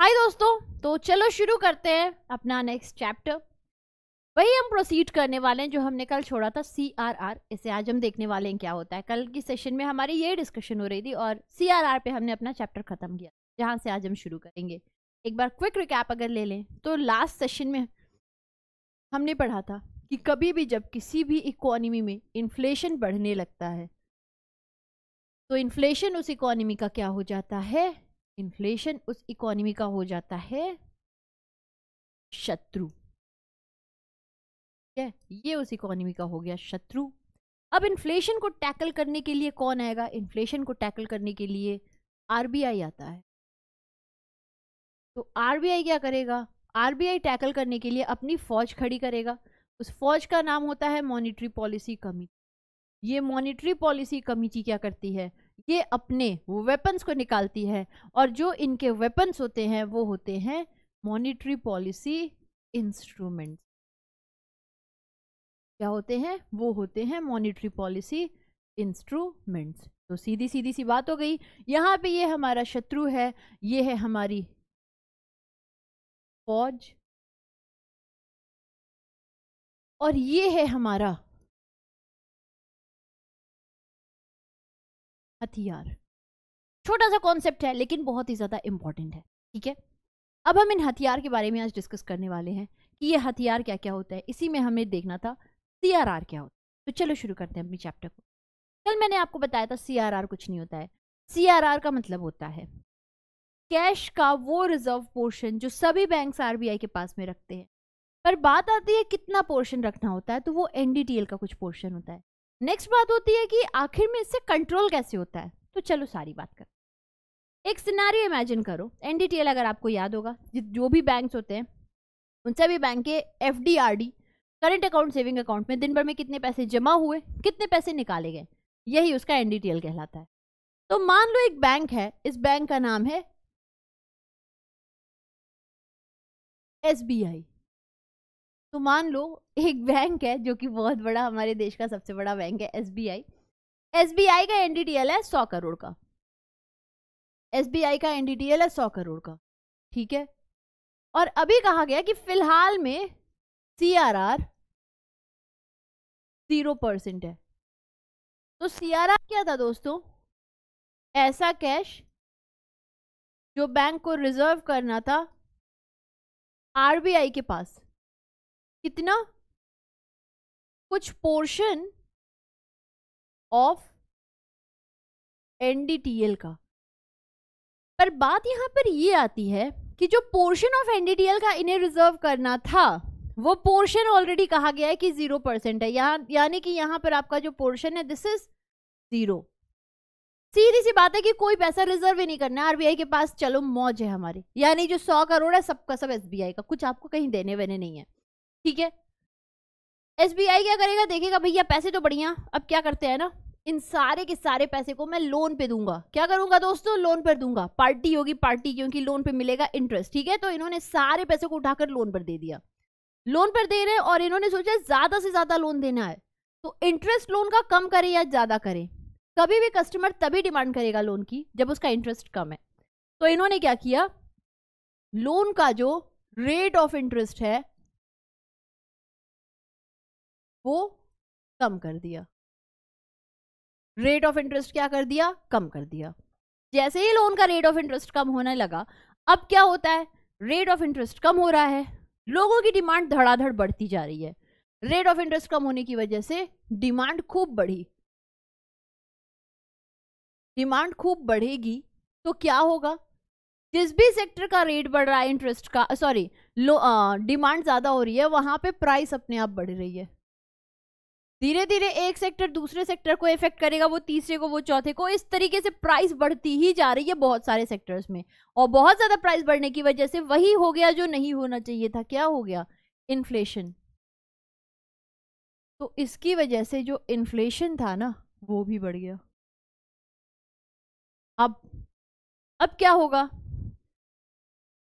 हाय दोस्तों तो चलो शुरू करते हैं अपना नेक्स्ट चैप्टर वही हम प्रोसीड करने वाले हैं जो हमने कल छोड़ा था सी आर आर इसे आज हम देखने वाले हैं क्या होता है कल की सेशन में हमारी ये डिस्कशन हो रही थी और सी आर आर पे हमने अपना चैप्टर खत्म किया जहाँ से आज हम शुरू करेंगे एक बार क्विक रिकैप अगर ले लें तो लास्ट सेशन में हमने पढ़ा था कि कभी भी जब किसी भी इकोनॉमी में इन्फ्लेशन बढ़ने लगता है तो इन्फ्लेशन उस इकोनॉमी का क्या हो जाता है इन्फ्लेशन उस इकोनॉमी का हो जाता है शत्रु ठीक है ये उस इकोनॉमी का हो गया शत्रु अब इन्फ्लेशन को टैकल करने के लिए कौन आएगा इन्फ्लेशन को टैकल करने के लिए आरबीआई आता है तो आरबीआई क्या करेगा आरबीआई टैकल करने के लिए अपनी फौज खड़ी करेगा उस फौज का नाम होता है मॉनिटरी पॉलिसी कमिटी ये मॉनिटरी पॉलिसी कमिटी क्या करती है ये अपने वेपन्स को निकालती है और जो इनके वेपन्स होते हैं वो होते हैं मॉनिटरी पॉलिसी इंस्ट्रूमेंट्स क्या होते हैं वो होते हैं मॉनिटरी पॉलिसी इंस्ट्रूमेंट्स तो सीधी सीधी सी बात हो गई यहाँ पे ये हमारा शत्रु है ये है हमारी फौज और ये है हमारा हथियार छोटा सा कॉन्सेप्ट है लेकिन बहुत ही ज़्यादा इंपॉर्टेंट है ठीक है अब हम इन हथियार के बारे में आज डिस्कस करने वाले हैं कि ये हथियार क्या क्या होता है इसी में हमें देखना था सी क्या होता है तो चलो शुरू करते हैं अपनी चैप्टर को कल मैंने आपको बताया था सी कुछ नहीं होता है सी का मतलब होता है कैश का वो रिजर्व पोर्शन जो सभी बैंक आर के पास में रखते हैं पर बात आती है कितना पोर्शन रखना होता है तो वो एनडीटीएल का कुछ पोर्शन होता है नेक्स्ट बात होती है कि आखिर में इससे कंट्रोल कैसे होता है तो चलो सारी बात कर एक सिनारी इमेजिन करो एनडीटीएल अगर आपको याद होगा जो भी बैंक्स होते हैं उन सभी बैंक के F current account saving account में दिन भर में कितने पैसे जमा हुए कितने पैसे निकाले गए यही उसका एनडीटीएल कहलाता है तो मान लो एक बैंक है इस बैंक का नाम है आई तो मान लो एक बैंक है जो कि बहुत बड़ा हमारे देश का सबसे बड़ा बैंक है S B I S B I का एनडीटीएल है सौ करोड़ का एस बी आई का एनडीटीएल है सौ करोड़ का ठीक है और अभी कहा गया कि फिलहाल में C R R zero percent है तो सी आर आर क्या था दोस्तों ऐसा कैश जो बैंक को रिजर्व करना था आरबीआई के पास कितना कुछ पोर्शन ऑफ एनडीटीएल का पर बात यहां पर ये आती है कि जो पोर्शन ऑफ एनडीटीएल का इन्हें रिजर्व करना था वो पोर्शन ऑलरेडी कहा गया है कि जीरो परसेंट है यहां यानी कि यहां पर आपका जो पोर्शन है दिस इज जीरो सीधी सी बात है कि कोई पैसा रिजर्व ही नहीं करना है आरबीआई के पास चलो मौज है हमारी यानी जो सौ करोड़ है सबका सब एसबीआई का कुछ आपको कहीं देने वेने नहीं है ठीक है एस क्या करेगा देखेगा भैया पैसे तो बढ़िया अब क्या करते हैं ना इन सारे के सारे पैसे को मैं लोन पे दूंगा क्या करूंगा दोस्तों लोन पर दूंगा पार्टी होगी पार्टी क्योंकि लोन पे मिलेगा इंटरेस्ट ठीक है तो इन्होंने सारे पैसे को उठाकर लोन पर दे दिया लोन पर दे रहे और इन्होंने सोचा ज्यादा से ज्यादा लोन देना है तो इंटरेस्ट लोन का कम करें या ज्यादा करें कभी भी कस्टमर तभी डिमांड करेगा लोन की जब उसका इंटरेस्ट कम है तो इन्होंने क्या किया लोन का जो रेट ऑफ इंटरेस्ट है वो कम कर दिया रेट ऑफ इंटरेस्ट क्या कर दिया कम कर दिया जैसे ही लोन का रेट ऑफ इंटरेस्ट कम होने लगा अब क्या होता है रेट ऑफ इंटरेस्ट कम हो रहा है लोगों की डिमांड धड़ाधड़ बढ़ती जा रही है रेट ऑफ इंटरेस्ट कम होने की वजह से डिमांड खूब बढ़ी डिमांड खूब बढ़ेगी तो क्या होगा जिस भी सेक्टर का रेट बढ़ रहा है इंटरेस्ट का सॉरी डिमांड ज़्यादा हो रही है वहां पे प्राइस अपने आप बढ़ रही है धीरे धीरे एक सेक्टर दूसरे सेक्टर को इफेक्ट करेगा वो तीसरे को वो चौथे को इस तरीके से प्राइस बढ़ती ही जा रही है बहुत सारे सेक्टर्स में और बहुत ज़्यादा प्राइस बढ़ने की वजह से वही हो गया जो नहीं होना चाहिए था क्या हो गया इन्फ्लेशन तो इसकी वजह से जो इन्फ्लेशन था ना वो भी बढ़ गया अब अब क्या होगा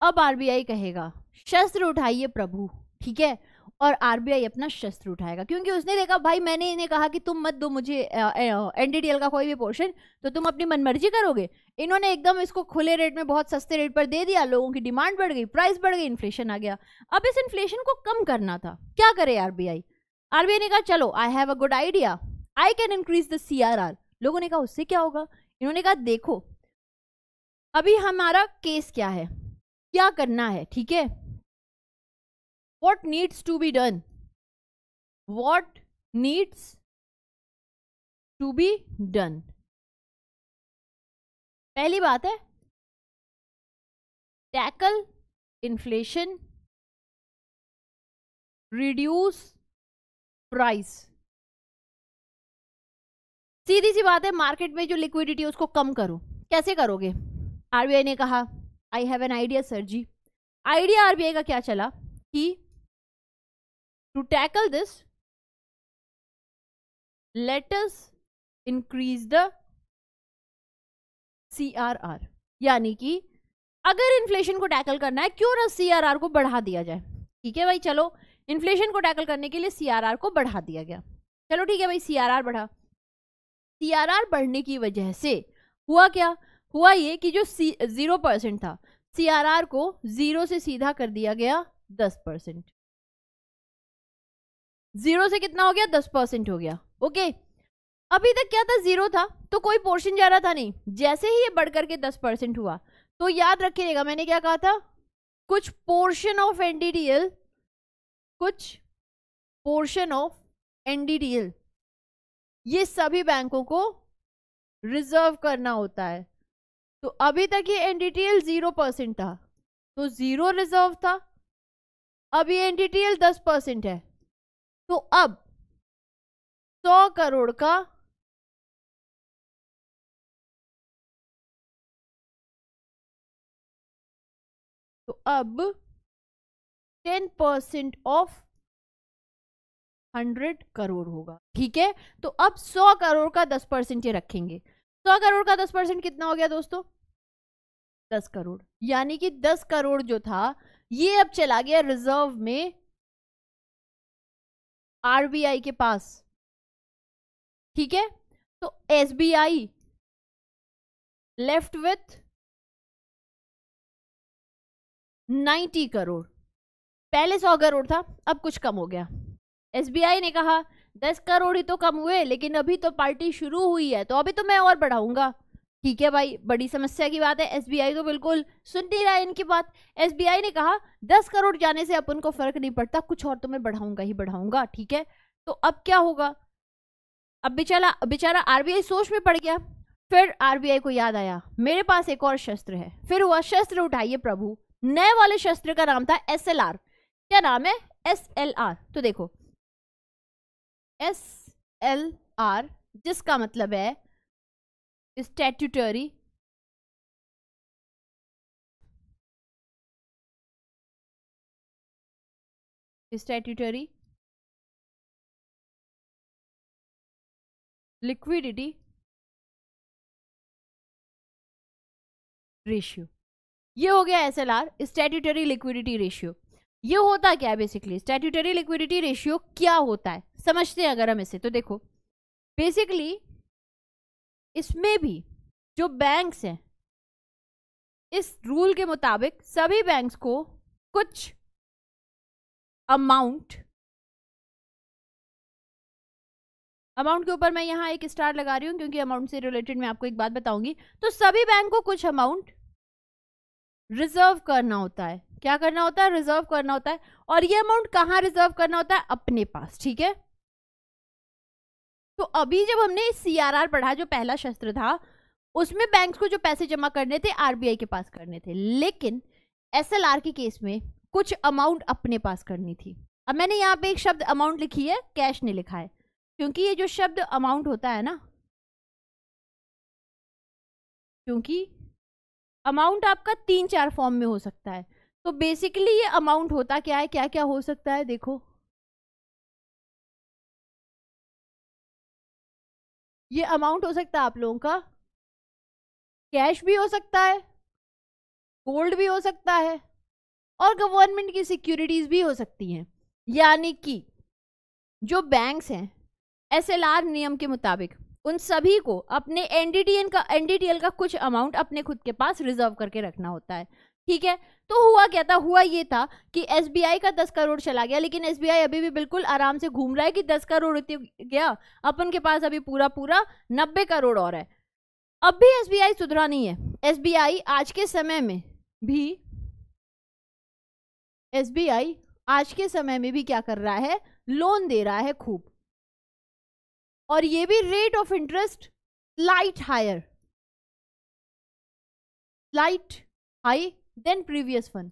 अब आरबीआई कहेगा शस्त्र उठाइए प्रभु ठीक है और आरबीआई अपना शस्त्र उठाएगा क्योंकि उसने देखा भाई मैंने इन्हें कहा कि तुम मत दो मुझे एनडीडीएल का कोई भी पोर्शन तो तुम अपनी मनमर्जी करोगे इन्होंने एकदम इसको खुले रेट में बहुत सस्ते रेट पर दे दिया लोगों की डिमांड बढ़ गई प्राइस बढ़ गई इन्फ्लेशन आ गया अब इस इन्फ्लेशन को कम करना था क्या करे आरबीआई आरबीआई ने कहा चलो I have a good idea I can increase the C लोगों ने कहा उससे क्या होगा इन्होंने कहा देखो अभी हमारा केस क्या है क्या करना है ठीक है what needs to be done what needs to be done पहली बात है टैकल इन्फ्लेशन रिड्यूस प्राइस सीधी सी बात है मार्केट में जो लिक्विडिटी है उसको कम करो कैसे करोगे आरबीआई ने कहा I have an idea sir ji idea RBI का क्या चला कि To tackle this, let us increase the CRR यानी कि अगर इन्फ्लेशन को टैकल करना है क्यों ना सीआरआर को बढ़ा दिया जाए ठीक है भाई चलो इन्फ्लेशन को टैकल करने के लिए सीआरआर को बढ़ा दिया गया चलो ठीक है भाई सीआरआर बढ़ा सीआरआर बढ़ने की वजह से हुआ क्या हुआ ये कि जो सी जीरो परसेंट था सीआरआर को जीरो से सीधा कर दिया गया दस परसेंट जीरो से कितना हो गया दस परसेंट हो गया ओके अभी तक क्या था जीरो था तो कोई पोर्शन जा रहा था नहीं जैसे ही ये बढ़ करके दस परसेंट हुआ तो याद रखिएगा मैंने क्या कहा था कुछ पोर्शन ऑफ एनडीडीएल कुछ पोर्शन ऑफ एनडीडीएल ये सभी बैंकों को रिजर्व करना होता है तो अभी तक ये एनडीटीएल जीरो परसेंट था तो जीरो रिजर्व था अब ये एनडीटीएल दस परसेंट है तो अब सौ करोड़ का तो अब ten percent of hundred crore होगा ठीक है तो अब सौ करोड़ का दस परसेंट ये रखेंगे सौ करोड़ का दस परसेंट कितना हो गया दोस्तों दस करोड़ यानी कि दस करोड़ जो था ये अब चला गया रिजर्व में आरबीआई के पास ठीक है तो एसबीआई लेफ्ट विथ 90 करोड़ पहले 100 करोड़ था अब कुछ कम हो गया एसबीआई ने कहा 10 करोड़ ही तो कम हुए लेकिन अभी तो पार्टी शुरू हुई है तो अभी तो मैं और बढ़ाऊंगा ठीक है भाई बड़ी समस्या की बात है एसबीआई तो बिल्कुल सुन नहीं रहा है इनकी बात एसबीआई ने कहा दस करोड़ जाने से अपन को फर्क नहीं पड़ता कुछ और तो मैं बढ़ाऊंगा ही बढ़ाऊंगा ठीक है तो अब क्या होगा अब बेचारा बेचारा आरबीआई सोच में पड़ गया फिर आरबीआई को याद आया मेरे पास एक और शस्त्र है फिर हुआ शस्त्र उठाइए प्रभु नए वाले शस्त्र का नाम था एस क्या नाम है एस तो देखो एस जिसका मतलब है statutory statutory liquidity रेशियो ये हो गया S L R statutory liquidity ratio ये होता क्या है बेसिकली स्टेट्यूटरी लिक्विडिटी रेशियो क्या होता है समझते हैं अगर हम इसे तो देखो बेसिकली इसमें भी जो बैंक्स हैं इस रूल के मुताबिक सभी बैंक्स को कुछ अमाउंट अमाउंट के ऊपर मैं यहाँ एक स्टार लगा रही हूँ क्योंकि अमाउंट से रिलेटेड मैं आपको एक बात बताऊंगी तो सभी बैंक को कुछ अमाउंट रिजर्व करना होता है क्या करना होता है रिजर्व करना होता है और ये अमाउंट कहाँ रिजर्व करना होता है अपने पास ठीक है तो अभी जब हमने सी आर पढ़ा जो पहला शस्त्र था उसमें बैंक को जो पैसे जमा करने थे आरबीआई के पास करने थे लेकिन एस एल आर के केस में कुछ अमाउंट अपने पास करनी थी अब मैंने यहाँ पे एक शब्द अमाउंट लिखी है कैश ने लिखा है क्योंकि ये जो शब्द अमाउंट होता है ना क्योंकि अमाउंट आपका तीन चार फॉर्म में हो सकता है तो बेसिकली ये अमाउंट होता क्या है क्या क्या हो सकता है देखो ये अमाउंट हो सकता है आप लोगों का कैश भी हो सकता है गोल्ड भी हो सकता है और गवर्नमेंट की सिक्योरिटीज़ भी हो सकती हैं यानी कि जो बैंक्स हैं एसएलआर नियम के मुताबिक उन सभी को अपने एनडीटीएन का एनडीटीएल का कुछ अमाउंट अपने खुद के पास रिजर्व करके रखना होता है ठीक है तो हुआ क्या था हुआ ये था कि एस का दस करोड़ चला गया लेकिन एस अभी भी बिल्कुल आराम से घूम रहा है कि दस करोड़ गया अपन के पास अभी पूरा पूरा नब्बे करोड़ और है अब भी एसबीआई सुधरा नहीं है एसबीआई आज के समय में भी एस आज के समय में भी क्या कर रहा है लोन दे रहा है खूब और ये भी rate of interest light higher light high than previous one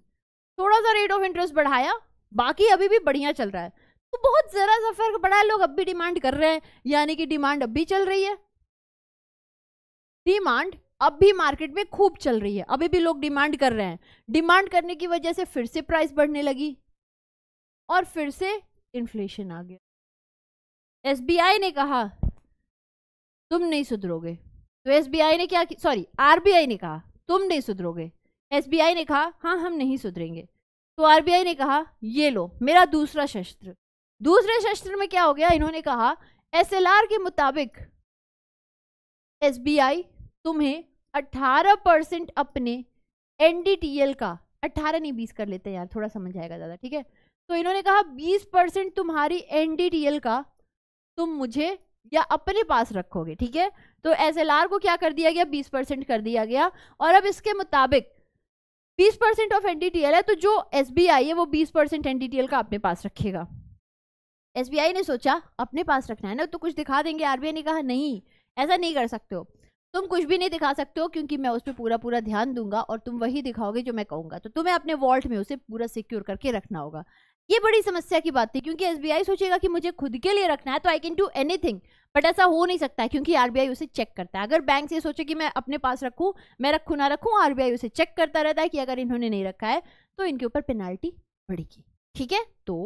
थोड़ा सा रेट ऑफ इंटरेस्ट बढ़ाया बाकी अभी भी बढ़िया चल रहा है तो बहुत ज़रा सा फर्क पड़ा है लोग अब भी डिमांड कर रहे हैं यानी कि डिमांड अब भी चल रही है डिमांड अब भी मार्केट में खूब चल रही है अभी भी लोग डिमांड कर रहे हैं डिमांड करने की वजह से फिर से प्राइस बढ़ने लगी और फिर से इन्फ्लेशन आ गया एस ने कहा तुम नहीं सुधरोगे तो एस ने क्या सॉरी आरबीआई ने कहा तुम नहीं सुधरोगे एसबीआई ने कहा हाँ हम नहीं सुधरेंगे तो आरबीआई ने कहा ये लो मेरा दूसरा शस्त्र दूसरे शस्त्र में क्या हो गया इन्होंने कहा एसएलआर के मुताबिक एसबीआई तुम्हें 18 परसेंट अपने एनडीटीएल का 18 नहीं 20 कर लेते हैं यार थोड़ा समझ आएगा ज़्यादा ठीक है तो इन्होंने कहा 20 परसेंट तुम्हारी एनडीटीएल का तुम मुझे या अपने पास रखोगे ठीक है तो एसएलआर को क्या कर दिया गया 20 परसेंट कर दिया गया और अब इसके मुताबिक बीस परसेंट ऑफ एनडीटीएल है तो जो एस है वो बीस परसेंट एनडीटीएल का अपने पास रखेगा एस ने सोचा अपने पास रखना है ना तो कुछ दिखा देंगे आरबीआई ने कहा नहीं ऐसा नहीं कर सकते हो तुम कुछ भी नहीं दिखा सकते हो क्योंकि मैं उस पर पूरा पूरा ध्यान दूंगा और तुम वही दिखाओगे जो मैं कहूँगा तो तुम्हें अपने वॉल्ट में उसे पूरा सिक्योर करके रखना होगा ये बड़ी समस्या की बात थी क्योंकि एस सोचेगा कि मुझे खुद के लिए रखना है तो I can do any but ऐसा हो नहीं सकता है क्योंकि आर उसे चेक करता है अगर बैंक ये सोचे कि मैं अपने पास रखूँ मैं रखूँ ना रखूँ आर उसे चेक करता रहता है कि अगर इन्होंने नहीं रखा है तो इनके ऊपर पेनाल्टी बढ़ेगी ठीक है तो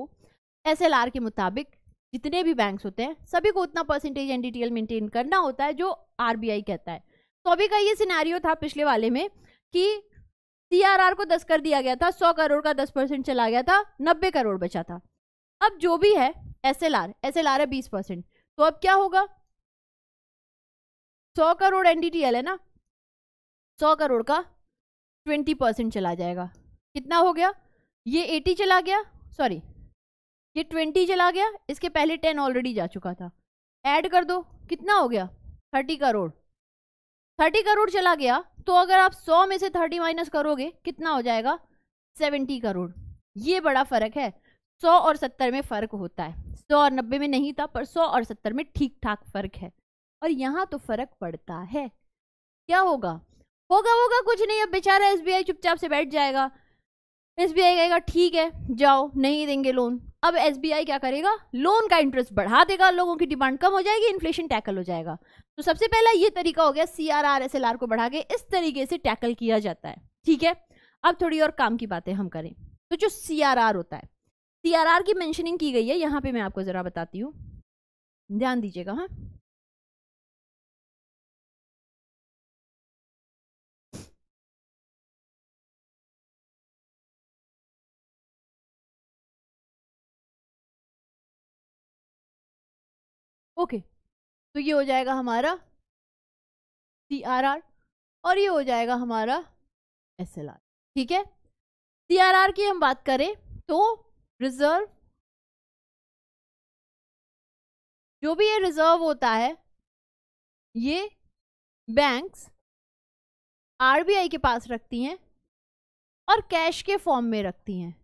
एस के मुताबिक जितने भी बैंक्स होते हैं सभी को उतना परसेंटेज एनडीटीएल मेंटेन करना होता है जो आरबीआई कहता है तो अभी का ये सिनेरियो था पिछले वाले में कि सीआरआर को दस कर दिया गया था सौ करोड़ का दस परसेंट चला गया था नब्बे करोड़ बचा था अब जो भी है S L R S L R है बीस परसेंट तो अब क्या होगा सौ करोड़ एनडीटीएल है ना सौ करोड़ का ट्वेंटी परसेंट चला जाएगा कितना हो गया ये एटी चला गया सॉरी ये ट्वेंटी चला गया इसके पहले टेन ऑलरेडी जा चुका था एड कर दो कितना हो गया थर्टी करोड़ थर्टी करोड़ चला गया तो अगर आप सौ में से थर्टी माइनस करोगे कितना हो जाएगा सेवेंटी करोड़ ये बड़ा फर्क है सौ और सत्तर में फ़र्क होता है सौ और नब्बे में नहीं था पर सौ और सत्तर में ठीक ठाक फ़र्क है और यहाँ तो फ़र्क पड़ता है क्या होगा होगा होगा कुछ नहीं अब बेचारा एसबीआई चुपचाप से बैठ जाएगा एसबीआई कहेगा ठीक है जाओ नहीं देंगे लोन अब एसबीआई क्या करेगा लोन का इंटरेस्ट बढ़ा देगा लोगों की डिमांड कम हो जाएगी इन्फ्लेशन टैकल हो जाएगा तो सबसे पहला ये तरीका हो गया C R R S L R को बढ़ा के इस तरीके से टैकल किया जाता है ठीक है अब थोड़ी और काम की बातें हम करें तो जो सी आर आर होता है सी आर आर की मैंशनिंग की गई है यहाँ पे मैं आपको ज़रा बताती हूँ ध्यान दीजिएगा हाँ ओके okay. तो ये हो जाएगा हमारा सी आर आर और ये हो जाएगा हमारा एस एल आर ठीक है सी आर आर की हम बात करें तो रिजर्व जो भी ये रिजर्व होता है ये बैंक्स आरबीआई के पास रखती हैं और कैश के फॉर्म में रखती हैं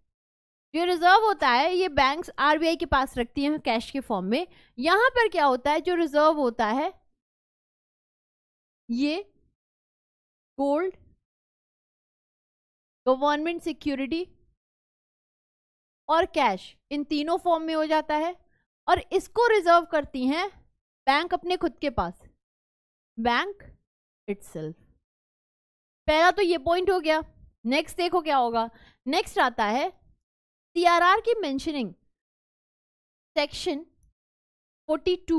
जो रिजर्व होता है ये बैंक्स आरबीआई के पास रखती हैं कैश के फॉर्म में यहाँ पर क्या होता है जो रिजर्व होता है ये गोल्ड गवर्नमेंट सिक्योरिटी और कैश इन तीनों फॉर्म में हो जाता है और इसको रिजर्व करती हैं बैंक अपने खुद के पास बैंक इट्सेल्फ पहला तो ये पॉइंट हो गया नेक्स्ट देखो क्या होगा नेक्स्ट आता है CRR की mentioning section 42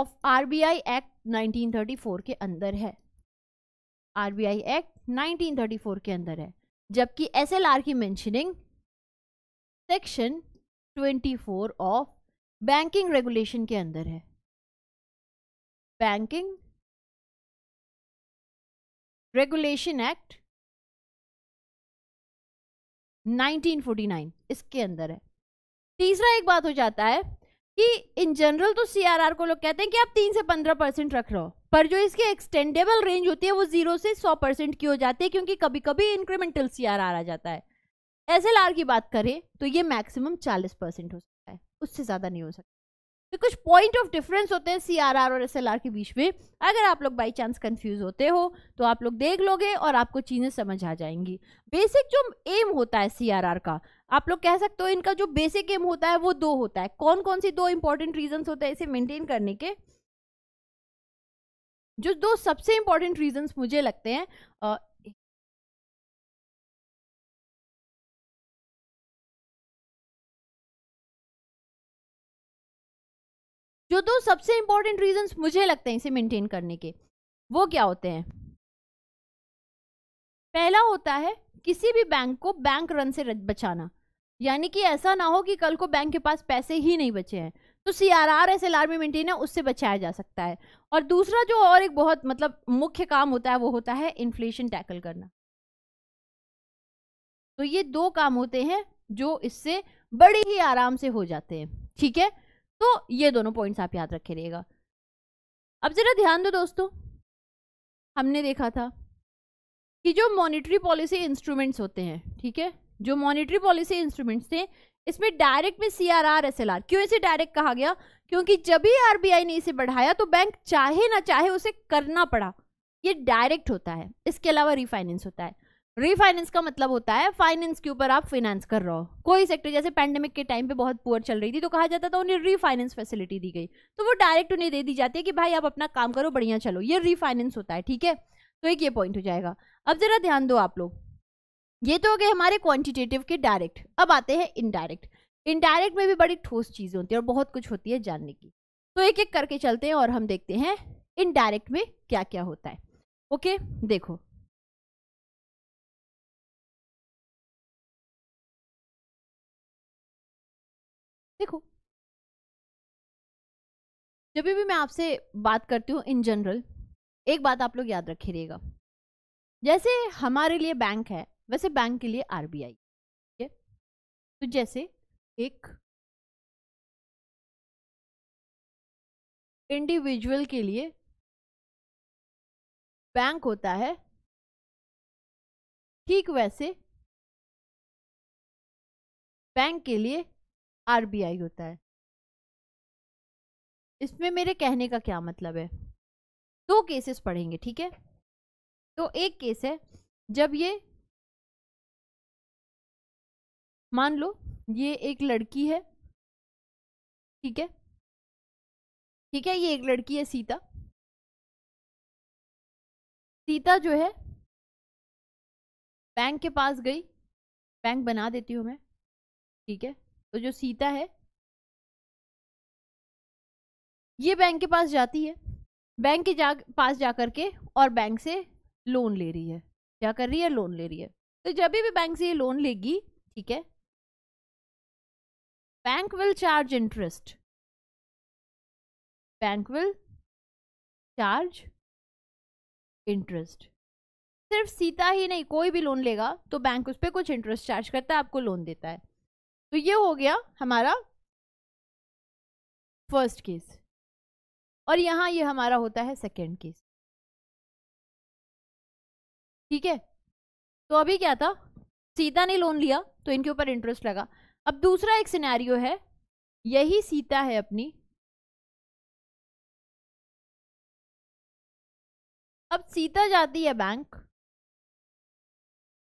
of RBI act 1934 के अंदर है आरबीआई एक्ट 1934 के अंदर है जबकि एसएलआर की mentioning section 24 of banking regulation के अंदर है बैंकिंग रेगुलेशन एक्ट 1949 इसके अंदर है तीसरा एक बात हो जाता है कि इन जनरल तो सीआरआर को लोग कहते हैं कि आप तीन से पंद्रह परसेंट रख रहे हो पर जो इसकी एक्सटेंडेबल रेंज होती है वो जीरो से सौ परसेंट की हो जाती है क्योंकि कभी कभी इंक्रीमेंटल सीआरआर आ जाता है एसएलआर की बात करें तो ये मैक्सिमम चालीस परसेंट हो सकता है उससे ज़्यादा नहीं हो सकता तो कुछ पॉइंट ऑफ डिफरेंस होते हैं सी और एस के बीच में अगर आप लोग बाई चांस कन्फ्यूज होते हो तो आप लोग देख लोगे और आपको चीज़ें समझ आ जाएंगी बेसिक जो एम होता है सी का आप लोग कह सकते हो इनका जो बेसिक एम होता है वो दो होता है कौन कौन सी दो इंपॉर्टेंट रीजन होते हैं इसे मेनटेन करने के जो दो सबसे इंपॉर्टेंट रीजंस मुझे लगते हैं जो दो सबसे इंपॉर्टेंट रीजंस मुझे लगते हैं इसे मेंटेन करने के वो क्या होते हैं पहला होता है किसी भी बैंक को बैंक रन से बचाना यानी कि ऐसा ना हो कि कल को बैंक के पास पैसे ही नहीं बचे हैं तो C R R S L R में मेंटेन है उससे बचाया जा सकता है और दूसरा जो और एक बहुत मतलब मुख्य काम होता है वो होता है इन्फ्लेशन टैकल करना तो ये दो काम होते हैं जो इससे बड़े ही आराम से हो जाते हैं ठीक है तो ये दोनों पॉइंट्स आप याद रखे रहिएगा अब ज़रा ध्यान दो दोस्तों हमने देखा था कि जो मॉनिटरी पॉलिसी इंस्ट्रूमेंट्स होते हैं ठीक है जो मॉनिटरी पॉलिसी इंस्ट्रूमेंट्स थे इसमें डायरेक्ट में C R R S L R क्यों इसे डायरेक्ट कहा गया क्योंकि जब ही आई ने इसे बढ़ाया तो बैंक चाहे ना चाहे उसे करना पड़ा ये डायरेक्ट होता है इसके अलावा रिफाइनेंस होता है रीफाइनेंस का मतलब होता है फाइनेंस के ऊपर आप फाइनेंस कर रहे हो कोई सेक्टर जैसे पैंडेमिक के टाइम पे बहुत पुअर चल रही थी तो कहा जाता था उन्हें रीफाइनेंस फैसिलिटी दी गई तो वो डायरेक्ट उन्हें दे दी जाती है कि भाई आप अपना काम करो बढ़िया चलो ये रीफाइनेंस होता है ठीक है तो एक ये पॉइंट हो जाएगा अब जरा ध्यान दो आप लोग ये तो हो गए हमारे क्वान्टिटेटिव के डायरेक्ट अब आते हैं इनडायरेक्ट इनडायरेक्ट में भी बड़ी ठोस चीज़ें होती है और बहुत कुछ होती है जानने की तो एक एक करके चलते हैं और हम देखते हैं इनडायरेक्ट में क्या क्या होता है ओके देखो देखो जब भी मैं आपसे बात करती हूँ इन जनरल एक बात आप लोग याद रहेगा जैसे हमारे लिए बैंक है वैसे बैंक के लिए आरबीआई ठीक है तो जैसे एक इंडिविजुअल के लिए बैंक होता है ठीक वैसे बैंक के लिए आरबीआई होता है इसमें मेरे कहने का क्या मतलब है दो केसेस पढ़ेंगे ठीक है तो एक केस है जब ये मान लो ये एक लड़की है ठीक है ठीक है ये एक लड़की है सीता सीता जो है बैंक के पास गई बैंक बना देती हूँ मैं ठीक है तो जो सीता है ये बैंक के पास जाती है बैंक के जा पास जा के और बैंक से लोन ले रही है क्या कर रही है लोन ले रही है तो जब भी बैंक से ये लोन लेगी ठीक है bank will charge interest bank will charge interest सिर्फ सीता ही नहीं कोई भी लोन लेगा तो बैंक उस पर कुछ इंटरेस्ट चार्ज करता है आपको लोन देता है तो ये हो गया हमारा फर्स्ट केस और यहां ये हमारा होता है सेकेंड केस ठीक है तो अभी क्या था सीता ने लोन लिया तो इनके ऊपर इंटरेस्ट लगा अब दूसरा एक सिनेरियो है यही सीता है अपनी अब सीता जाती है बैंक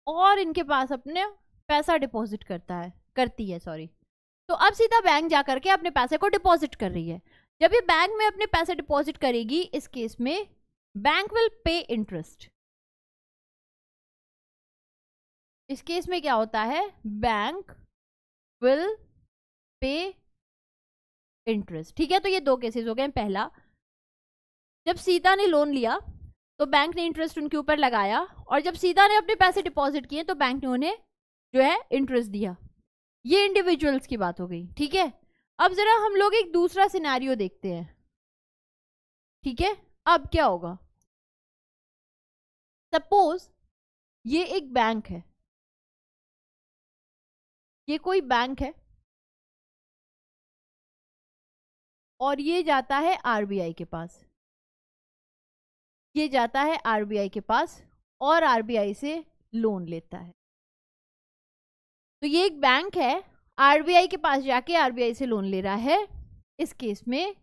और इनके पास अपने पैसा डिपॉजिट करता है करती है सॉरी तो अब सीधा बैंक जा करके अपने पैसे को डिपॉजिट कर रही है जब ये बैंक में अपने पैसे डिपॉजिट करेगी इस केस में बैंक विल पे इंटरेस्ट इस केस में क्या होता है बैंक विल पे इंटरेस्ट ठीक है तो ये दो केसेस हो गए पहला जब सीता ने लोन लिया तो बैंक ने इंटरेस्ट उनके ऊपर लगाया और जब सीता ने अपने पैसे डिपॉजिट किए तो बैंक ने उन्हें जो है इंटरेस्ट दिया ये इंडिविजुअल्स की बात हो गई ठीक है अब जरा हम लोग एक दूसरा सिनेरियो देखते हैं ठीक है अब क्या होगा सपोज ये एक बैंक है ये कोई बैंक है और ये जाता है आरबीआई के पास ये जाता है आरबीआई के पास और आरबीआई से लोन लेता है तो ये एक बैंक है आरबीआई के पास जाके आरबीआई से लोन ले रहा है इस केस में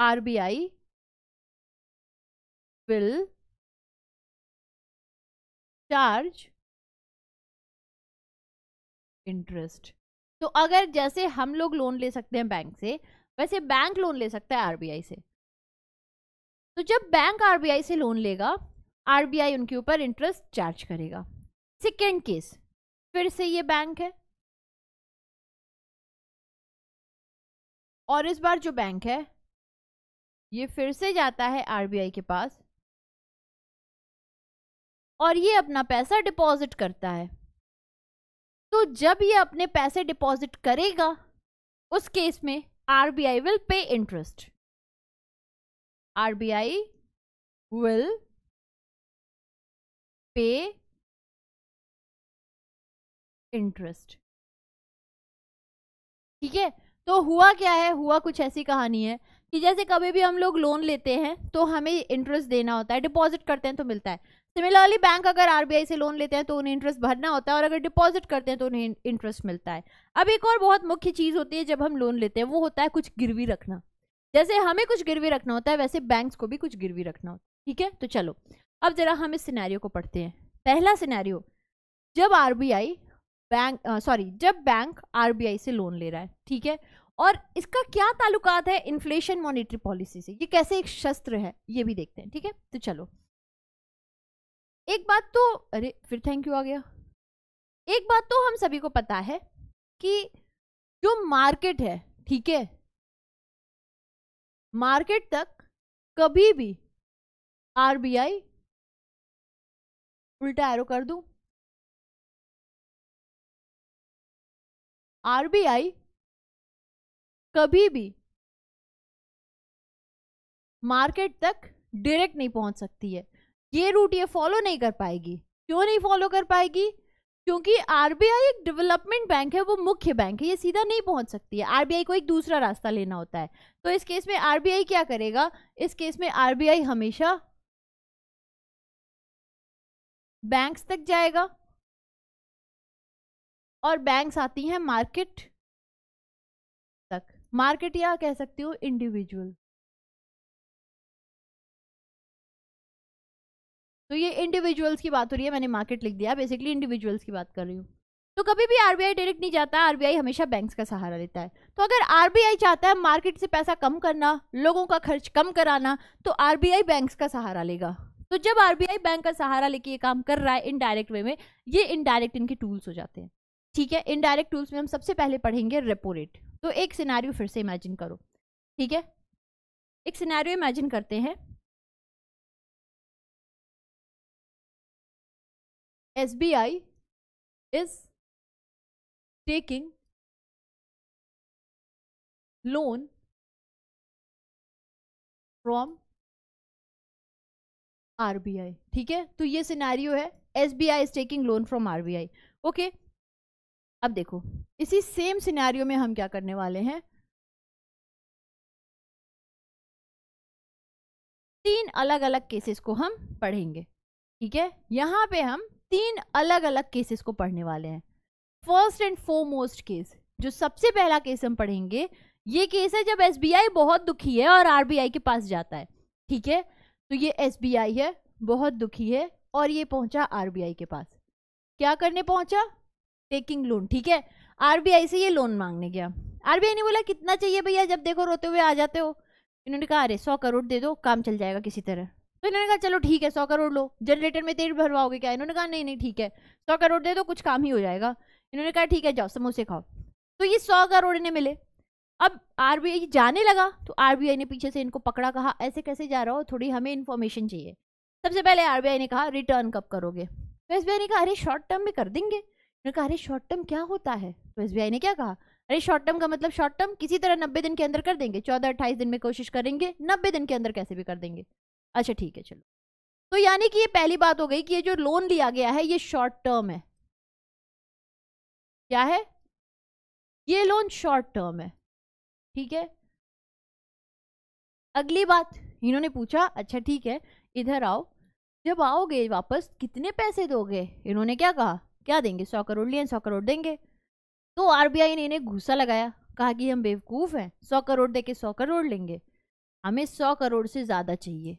आरबीआई विल चार्ज इंटरेस्ट तो अगर जैसे हम लोग लोन ले सकते हैं बैंक से वैसे बैंक लोन ले सकता है आरबीआई से तो जब बैंक आरबीआई से लोन लेगा आरबीआई उनके ऊपर इंटरेस्ट चार्ज करेगा सेकेंड केस फिर से ये बैंक है और इस बार जो बैंक है ये फिर से जाता है आरबीआई के पास और ये अपना पैसा डिपॉजिट करता है तो जब ये अपने पैसे डिपॉजिट करेगा उस केस में RBI will pay interest RBI will pay interest ठीक है तो हुआ क्या है हुआ कुछ ऐसी कहानी है कि जैसे कभी भी हम लोग लोन लेते हैं तो हमें इंटरेस्ट देना होता है डिपॉजिट करते हैं तो मिलता है सिमिलरली बैंक अगर आरबीआई से लोन लेते हैं तो उन्हें इंटरेस्ट भरना होता है और अगर डिपॉजिट करते हैं तो उन्हें इंटरेस्ट मिलता है अब एक और बहुत मुख्य चीज़ होती है जब हम लोन लेते हैं वो होता है कुछ गिरवी रखना जैसे हमें कुछ गिरवी रखना होता है वैसे बैंक को भी कुछ गिरवी रखना होता है ठीक है तो चलो अब जरा हम इस सिनेरियो को पढ़ते हैं पहला सिनेरियो जब आर बैंक सॉरी जब बैंक आरबीआई से लोन ले रहा है ठीक है और इसका क्या ताल्लुकात है इन्फ्लेशन मॉनिटरी पॉलिसी से ये कैसे एक शस्त्र है ये भी देखते हैं ठीक है तो चलो एक बात तो अरे फिर थैंक यू आ गया एक बात तो हम सभी को पता है कि जो मार्केट है ठीक है मार्केट तक कभी भी आरबीआई उल्टा एरो कर दूं आरबीआई कभी भी मार्केट तक डायरेक्ट नहीं पहुंच सकती है ये रूट ये फॉलो नहीं कर पाएगी क्यों नहीं फॉलो कर पाएगी क्योंकि आरबीआई एक डेवलपमेंट बैंक है वो मुख्य बैंक है ये सीधा नहीं पहुंच सकती है आरबीआई को एक दूसरा रास्ता लेना होता है तो इस केस में आरबीआई क्या करेगा इस केस में आरबीआई हमेशा बैंक्स तक जाएगा और बैंक्स आती हैं मार्केट तक मार्केट या कह सकती हो इंडिविजुअल तो ये इंडिविजुअल्स की बात हो रही है मैंने मार्केट लिख दिया बेसिकली इंडिविजुअल्स की बात कर रही हूँ तो कभी भी आरबीआई डायरेक्ट नहीं जाता आरबीआई हमेशा बैंक्स का सहारा लेता है तो अगर आरबीआई चाहता है मार्केट से पैसा कम करना लोगों का खर्च कम कराना तो आरबीआई बैंक्स का सहारा लेगा तो जब आरबीआई बैंक का सहारा लेके ये काम कर रहा है इनडायरेक्ट वे में ये इनडायरेक्ट इनके टूल्स हो जाते हैं ठीक है इनडायरेक्ट टूल्स में हम सबसे पहले पढ़ेंगे रेपो रेट तो एक सिनारियो फिर से इमेजिन करो ठीक है एक सिनारियो इमेजिन करते हैं S B I is taking R B I ठीक है तो ये सिनारियो है S B I is taking loan from R B I okay अब देखो इसी सेम सिनेरियो में हम क्या करने वाले हैं तीन अलग अलग केसेस को हम पढ़ेंगे ठीक है यहां पे हम तीन अलग अलग केसेस को पढ़ने वाले हैं फर्स्ट एंड फोरमोस्ट केस जो सबसे पहला केस हम पढ़ेंगे ये केस है जब एसबीआई बहुत दुखी है और आरबीआई के पास जाता है ठीक है तो ये एसबीआई है बहुत दुखी है और ये पहुंचा आरबीआई के पास क्या करने पहुंचा टेकिंग लोन ठीक है आरबीआई से ये लोन मांगने गया आरबीआई ने बोला कितना चाहिए भैया जब देखो रोते हुए आ जाते हो इन्होंने कहा अरे सौ करोड़ दे दो काम चल जाएगा किसी तरह तो इन्होंने कहा चलो ठीक है सौ करोड़ लो जनरेटर में तेल भरवाओगे क्या इन्होंने कहा नहीं नहीं ठीक है सौ करोड़ दे दो कुछ काम ही हो जाएगा इन्होंने कहा ठीक है जाओ समोसे खाओ तो ये सौ करोड़ इन्हें मिले अब आर जाने लगा तो आर ने पीछे से इनको पकड़ा कहा ऐसे कैसे जा रहा हो थोड़ी हमें इन्फॉर्मेशन चाहिए सबसे पहले आर ने कहा रिटर्न कब करोगे तो एस ने कहा अरे शॉर्ट टर्म में कर देंगे मैंने कहा अरे शॉर्ट टर्म क्या होता है तो एस ने क्या कहा अरे शॉर्ट टर्म का मतलब शॉर्ट टर्म किसी तरह नब्बे दिन के अंदर कर देंगे चौदह अट्ठाईस दिन में कोशिश करेंगे नब्बे दिन के अंदर कैसे भी कर देंगे अच्छा ठीक है चलो तो यानी कि ये पहली बात हो गई कि ये जो लोन लिया गया है ये शॉर्ट टर्म है क्या है ये लोन शॉर्ट टर्म है ठीक है अगली बात इन्होंने पूछा अच्छा ठीक है इधर आओ जब आओगे वापस कितने पैसे दोगे इन्होंने क्या कहा क्या देंगे सौ करोड़ लिए सौ करोड़ देंगे तो आरबीआई ने इन्हें घुसा लगाया कहा कि हम बेवकूफ़ हैं सौ करोड़ दे के सौ करोड़ लेंगे हमें सौ करोड़ से ज़्यादा चाहिए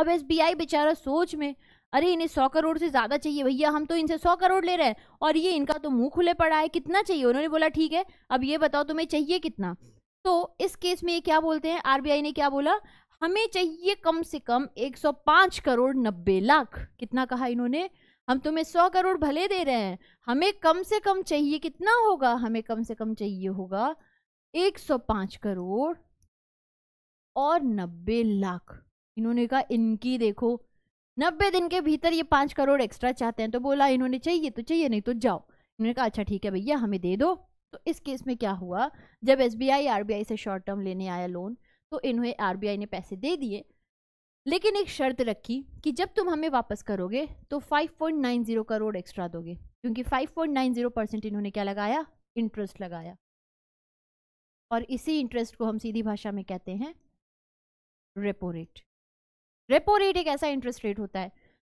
अब एस बेचारा सोच में अरे इन्हें सौ करोड़ से ज़्यादा चाहिए भैया हम तो इनसे सौ करोड़ ले रहे हैं और ये इनका तो मुंह खुले पड़ा है कितना चाहिए उन्होंने बोला ठीक है अब ये बताओ तुम्हें चाहिए कितना तो इस केस में ये क्या बोलते हैं आरबीआई ने क्या बोला हमें चाहिए कम से कम एक करोड़ नब्बे लाख कितना कहा इन्होंने हम तुम्हें सौ करोड़ भले दे रहे हैं हमें कम से कम चाहिए कितना होगा हमें कम से कम चाहिए होगा एक सौ पाँच करोड़ और नब्बे लाख इन्होंने कहा इनकी देखो नब्बे दिन के भीतर ये पाँच करोड़ एक्स्ट्रा चाहते हैं तो बोला इन्होंने चाहिए तो चाहिए नहीं तो जाओ इन्होंने कहा अच्छा ठीक है भैया हमें दे दो तो इस केस में क्या हुआ जब एस बी आई से शॉर्ट टर्म लेने आया लोन तो इन्हें आर ने पैसे दे दिए लेकिन एक शर्त रखी कि जब तुम हमें वापस करोगे तो 5.90 करोड़ एक्स्ट्रा दोगे क्योंकि 5.90 परसेंट इन्होंने क्या लगाया इंटरेस्ट लगाया और इसी इंटरेस्ट को हम सीधी भाषा में कहते हैं रेपो रेट रेपो रेट एक ऐसा इंटरेस्ट रेट होता है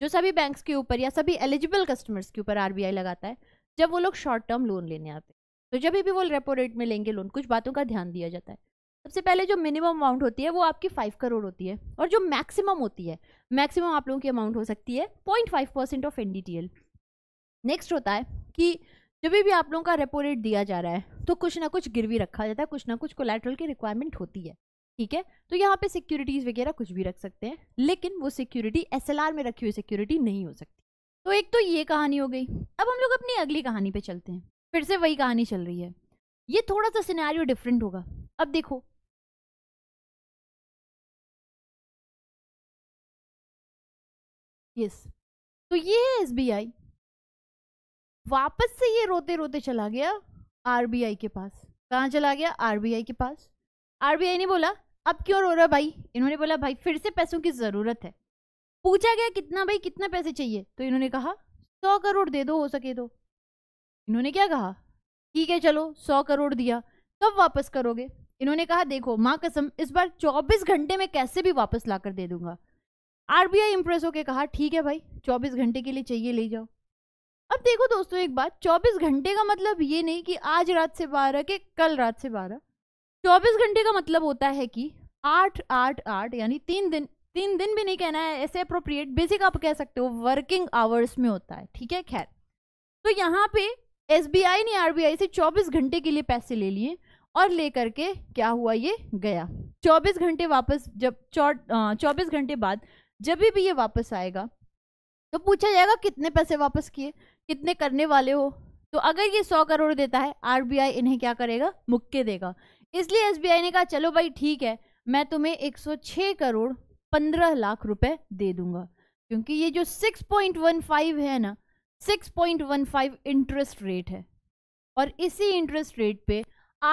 जो सभी बैंक्स के ऊपर या सभी एलिजिबल कस्टमर्स के ऊपर आरबीआई लगाता है जब वो लोग शॉर्ट टर्म लोन लेने आते हैं तो जब भी वो रेपो रेट में लेंगे लोन कुछ बातों का ध्यान दिया जाता है सबसे पहले जो मिनिमम अमाउंट होती है वो आपकी फाइव करोड़ होती है और जो मैक्सिमम होती है मैक्सिमम आप लोगों की अमाउंट हो सकती है point five percent of NDTL next होता है कि जब भी आप लोगों का रेपो रेट दिया जा रहा है तो कुछ ना कुछ गिरवी रखा जाता है कुछ ना कुछ कोलेट्रल की रिक्वायरमेंट होती है ठीक है तो यहाँ पे सिक्योरिटीज़ वगैरह कुछ भी रख सकते हैं लेकिन वो सिक्योरिटी एस में रखी हुई सिक्योरिटी नहीं हो सकती तो एक तो ये कहानी हो गई अब हम लोग अपनी अगली कहानी पे चलते हैं फिर से वही कहानी चल रही है ये थोड़ा सा सिनेरियो डिफरेंट होगा अब देखो यस तो ये है एसबीआई वापस से ये रोते रोते चला गया आरबीआई के पास कहाँ चला गया आरबीआई के पास आरबीआई ने बोला अब क्यों रो रहा भाई इन्होंने बोला भाई फिर से पैसों की ज़रूरत है पूछा गया कितना भाई कितना पैसे चाहिए तो इन्होंने कहा सौ करोड़ दे दो हो सके तो इन्होंने क्या कहा ठीक है चलो सौ करोड़ दिया कब वापस करोगे इन्होंने कहा देखो माँ कसम इस बार चौबीस घंटे में कैसे भी वापस ला कर दे दूंगा आरबीआई इंप्रेस होकर कहा ठीक है भाई 24 घंटे के लिए चाहिए ले जाओ अब देखो दोस्तों एक बात 24 घंटे का मतलब ये नहीं कि आज रात से बारह के कल रात से बारह 24 घंटे का मतलब होता है कि आठ आठ आठ यानी तीन दिन तीन दिन भी नहीं कहना है ऐसे अप्रोप्रिएट बेसिक आप कह सकते हो वर्किंग आवर्स में होता है ठीक है खैर तो यहाँ पे एस ने आर से चौबीस घंटे के लिए पैसे ले लिए और लेकर के क्या हुआ ये गया 24 घंटे वापस जब चौबीस घंटे बाद जब भी ये वापस आएगा तो पूछा जाएगा कितने पैसे वापस किए कितने करने वाले हो तो अगर ये सौ करोड़ देता है आरबीआई इन्हें क्या करेगा मुक्के देगा इसलिए एस ने कहा चलो भाई ठीक है मैं तुम्हें 106 करोड़ 15 लाख रुपए दे दूंगा क्योंकि ये जो 6.15 है ना 6.15 इंटरेस्ट रेट है और इसी इंटरेस्ट रेट पे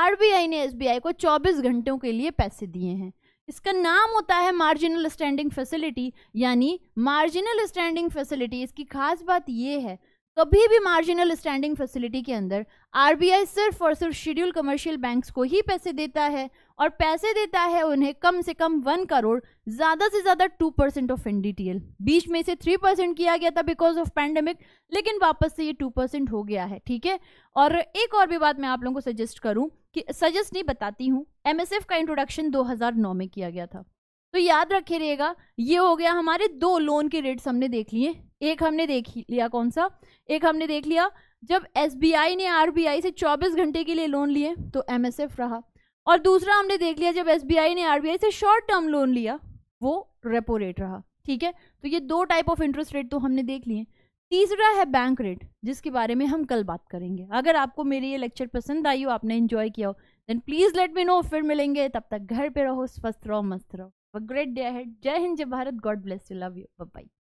आरबीआई ने एसबीआई को 24 घंटों के लिए पैसे दिए हैं इसका नाम होता है मार्जिनल स्टैंडिंग फैसिलिटी यानी मार्जिनल स्टैंडिंग फैसिलिटी इसकी खास बात यह है कभी भी मार्जिनल स्टैंडिंग फैसिलिटी के अंदर आर सिर्फ और सिर्फ शेड्यूल कमर्शियल बैंक्स को ही पैसे देता है और पैसे देता है उन्हें कम से कम वन करोड़ ज़्यादा से ज़्यादा टू परसेंट ऑफ एनडीटीएल बीच में से थ्री परसेंट किया गया था बिकॉज ऑफ पैंडमिक लेकिन वापस से ये टू परसेंट हो गया है ठीक है और एक और भी बात मैं आप लोगों को सजेस्ट करूँ कि सजेस्ट नहीं बताती हूँ एमएसएफ का इंट्रोडक्शन 2009 में किया गया था तो याद रखे रहेगा ये हो गया हमारे दो लोन के रेट्स हमने देख लिए एक हमने देख लिया कौन सा एक हमने देख लिया जब एस ने आर से चौबीस घंटे के लिए लोन लिए तो एम रहा और दूसरा हमने देख लिया जब एस ने आर से शॉर्ट टर्म लोन लिया वो रेपो रेट रहा ठीक है तो ये दो टाइप ऑफ इंटरेस्ट रेट तो हमने देख लिए तीसरा है बैंक रेट जिसके बारे में हम कल बात करेंगे अगर आपको मेरी ये लेक्चर पसंद आई हो आपने इंजॉय किया हो then please let me know फिर मिलेंगे तब तक घर पे रहो स्वस्थ रहो मस्त रहो ग्रेट डे है जय हिंद जय Bharat God bless you love you bye